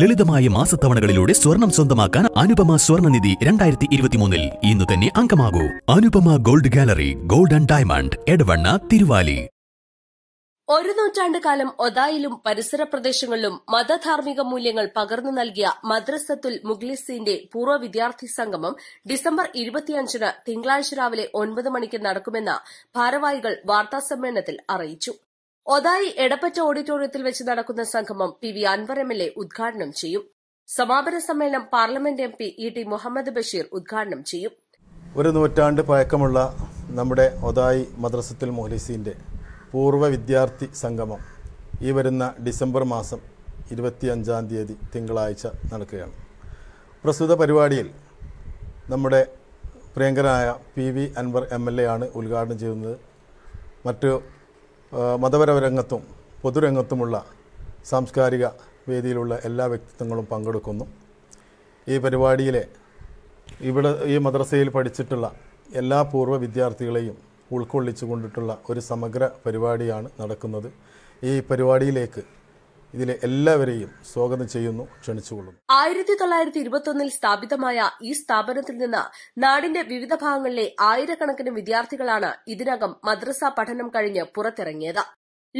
ലളിതമായ മാസത്തവണകളിലൂടെ സ്വർണം സ്വന്തമാക്കാൻ അനുപമ സ്വർണനിധി രണ്ടായിരത്തി ഇരുപത്തിമൂന്നിൽ ഇന്ന് തന്നെ അംഗമാകൂ Anupama gold gallery gold and diamond Edavanna Thiruvali ഒരു നൂറ്റാണ്ട് കാലം ഒതായിലും പരിസര പ്രദേശങ്ങളിലും മതധാർമ്മിക മൂല്യങ്ങൾ പകർന്നു നൽകിയ മദ്രസത്തുൽ മുഗ്ലിസിന്റെ പൂർവ്വ വിദ്യാർത്ഥി സംഗമം ഡിസംബർ ഇരുപത്തിയഞ്ചിന് തിങ്കളാഴ്ച രാവിലെ ഒൻപത് മണിക്ക് നടക്കുമെന്ന് ഭാരവാഹികൾ വാർത്താസമ്മേളനത്തിൽ അറിയിച്ചു ഒതായി എടപ്പറ്റ ഓഡിറ്റോറിയത്തിൽ വെച്ച് നടക്കുന്ന സംഗമം P V Anvar M L A ഉദ്ഘാടനം ചെയ്യും സമാപന സമ്മേളനം parliament M P E T Muhammad Basheer ഉദ്ഘാടനം ചെയ്യും ഒരു നൂറ്റാണ്ട് പഴക്കമുള്ള നമ്മുടെ ഒതായി മദ്രസത്തിൽ മുഹ്ലിസിൻ്റെ പൂർവ്വ വിദ്യാർത്ഥി സംഗമം ഈ വരുന്ന ഡിസംബർ മാസം ഇരുപത്തിയഞ്ചാം തീയതി തിങ്കളാഴ്ച നടക്കുകയാണ് പ്രസ്തുത പരിപാടിയിൽ നമ്മുടെ പ്രിയങ്കരനായ P V Anvar M L A ആണ് ഉദ്ഘാടനം ചെയ്യുന്നത് മറ്റു രംഗത്തും പൊതുരംഗത്തുമുള്ള സാംസ്കാരിക വേദിയിലുള്ള എല്ലാ വ്യക്തിത്വങ്ങളും പങ്കെടുക്കുന്നു ഈ പരിപാടിയിലെ ഇവിടെ ഈ മദ്രസയിൽ പഠിച്ചിട്ടുള്ള എല്ലാ പൂർവ്വ വിദ്യാർത്ഥികളെയും ഉൾക്കൊള്ളിച്ചു കൊണ്ടിട്ടുള്ള ഒരു സമഗ്ര പരിപാടിയാണ് നടക്കുന്നത് ഈ പരിപാടിയിലേക്ക് ഇതിലെ എല്ലാവരെയും സ്വാഗതം ചെയ്യുന്നു ക്ഷണിച്ചുകൊള്ളുന്നു ആയിരത്തി തൊള്ളായിരത്തി ഇരുപത്തൊന്നിൽ സ്ഥാപിതമായ ഈ സ്ഥാപനത്തിൽ നിന്ന് നാടിന്റെ വിവിധ ഭാഗങ്ങളിലെ ആയിരക്കണക്കിന് വിദ്യാർത്ഥികളാണ് ഇതിനകം മദ്രസ പഠനം കഴിഞ്ഞ് പുറത്തിറങ്ങിയത്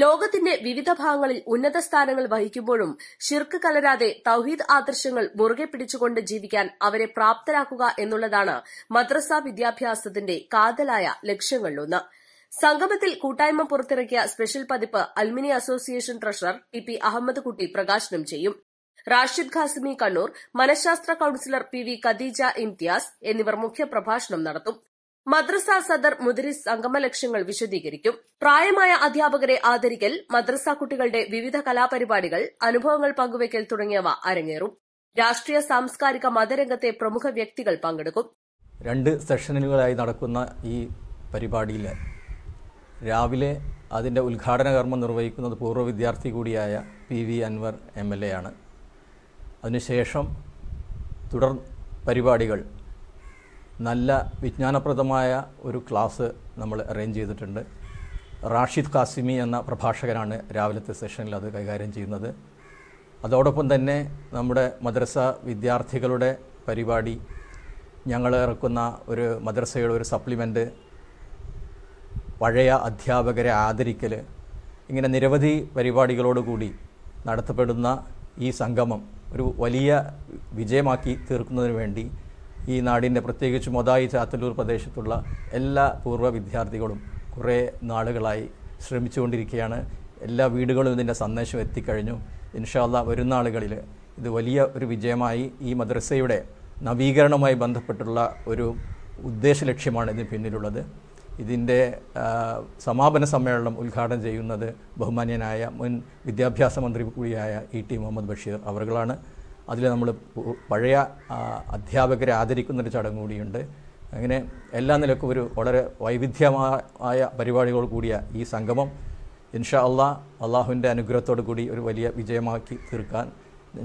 ലോകത്തിന്റെ വിവിധ ഭാഗങ്ങളിൽ ഉന്നത സ്ഥാനങ്ങൾ വഹിക്കുമ്പോഴും ഷിർക്ക് കലരാതെ തൌഹീദ് ആദർശങ്ങൾ മുറുകെ പിടിച്ചുകൊണ്ട് ജീവിക്കാൻ അവരെ പ്രാപ്തരാക്കുക എന്നുള്ളതാണ് മദ്രസ വിദ്യാഭ്യാസത്തിന്റെ കാതലായ ലക്ഷ്യങ്ങളിലൊന്ന് സംഗമത്തിൽ കൂട്ടായ്മ പുറത്തിറക്കിയ സ്പെഷ്യൽ പതിപ്പ് alumni association treasurer T P Ahammad Kutty പ്രകാശനം ചെയ്യും റാഷിദ് ഖാസിമി കണ്ണൂർ മനഃശാസ്ത്ര counsellor P V Khadeeja Imtiyaz എന്നിവർ മുഖ്യപ്രഭാഷണം നടത്തും മദ്രസ സദർ മുദരിസ് സംഗമ ലക്ഷ്യങ്ങൾ വിശദീകരിക്കും പ്രായമായ അധ്യാപകരെ ആദരിക്കൽ മദ്രസ കുട്ടികളുടെ വിവിധ കലാപരിപാടികൾ അനുഭവങ്ങൾ പങ്കുവയ്ക്കൽ തുടങ്ങിയവ അരങ്ങേറും രാഷ്ട്രീയ സാംസ്കാരിക മതരംഗത്തെ പ്രമുഖ വ്യക്തികൾ പങ്കെടുക്കും രണ്ട് സെഷനുകളായി നടക്കുന്ന ഈ പരിപാടിയിൽ രാവിലെ അതിൻ്റെ ഉദ്ഘാടന കർമ്മം നിർവഹിക്കുന്നത് പൂർവ്വ വിദ്യാർത്ഥി കൂടിയായ P V Anvar M L A ആണ് അതിനുശേഷം തുടർ പരിപാടികൾ നല്ല വിജ്ഞാനപ്രദമായ ഒരു ക്ലാസ് നമ്മൾ അറേഞ്ച് ചെയ്തിട്ടുണ്ട് റാഷിദ് കാസിമി എന്ന പ്രഭാഷകനാണ് രാവിലത്തെ സെഷനിൽ അത് കൈകാര്യം ചെയ്യുന്നത് അതോടൊപ്പം തന്നെ നമ്മുടെ മദ്രസ വിദ്യാർത്ഥികളുടെ പരിപാടി ഞങ്ങൾ ഇറക്കുന്ന ഒരു മദ്രസയുടെ ഒരു സപ്ലിമെൻറ്റ് പഴയ അധ്യാപകരെ ആദരിക്കൽ ഇങ്ങനെ നിരവധി പരിപാടികളോടുകൂടി നടത്തപ്പെടുന്ന ഈ സംഗമം ഒരു വലിയ വിജയമാക്കി തീർക്കുന്നതിന് വേണ്ടി ഈ നാടിൻ്റെ പ്രത്യേകിച്ച് മൊതായി ചാത്തല്ലൂർ പ്രദേശത്തുള്ള എല്ലാ പൂർവ്വ വിദ്യാർത്ഥികളും കുറേ നാളുകളായി ശ്രമിച്ചുകൊണ്ടിരിക്കുകയാണ് എല്ലാ വീടുകളും ഇതിൻ്റെ സന്ദേശം എത്തിക്കഴിഞ്ഞു ഇൻഷാല്ല വരുന്ന ആളുകളിൽ ഇത് വലിയ ഒരു വിജയമായി ഈ മദ്രസയുടെ നവീകരണവുമായി ബന്ധപ്പെട്ടുള്ള ഒരു ഉദ്ദേശ ലക്ഷ്യമാണ് ഇതിന് പിന്നിലുള്ളത് ഇതിൻ്റെ സമാപന സമ്മേളനം ഉദ്ഘാടനം ചെയ്യുന്നത് ബഹുമാന്യനായ മുൻ വിദ്യാഭ്യാസ മന്ത്രി കൂടിയായ ഇ ടി മുഹമ്മദ് ബഷീർ അവറുകളാണ് അതിൽ നമ്മൾ പഴയ അധ്യാപകരെ ആദരിക്കുന്നൊരു ചടങ്ങ് കൂടിയുണ്ട് അങ്ങനെ എല്ലാ നിലക്കും ഒരു വളരെ വൈവിധ്യമായ പരിപാടികൾ കൂടിയ ഈ സംഗമം ഇൻഷാ അള്ളാഹ് അള്ളാഹുവിൻ്റെ അനുഗ്രഹത്തോടു കൂടി ഒരു വലിയ വിജയമാക്കി തീർക്കാൻ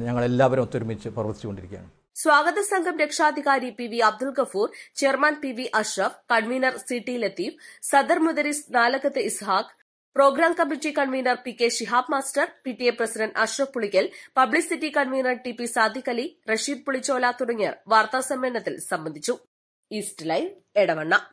ഞങ്ങളെല്ലാവരും ഒത്തൊരുമിച്ച് പ്രവർത്തിച്ചുകൊണ്ടിരിക്കുകയാണ് സ്വാഗത സംഘം രക്ഷാധികാരി P V Abdul Gafoor chairman P V Ashraf convener C T Latheef സദർ മുദരിസ് Nalakkath Ishaq program committee convener P K Shihab master P T A president Ashraf Pulikkal publicity convener T P Sadiq Ali Rasheed Pulichola തുടങ്ങിയവർ വാർത്താ സമ്മേളനത്തിൽ സംബന്ധിച്ചു ഈസ്റ്റ് ലൈവ് എടവണ്ണ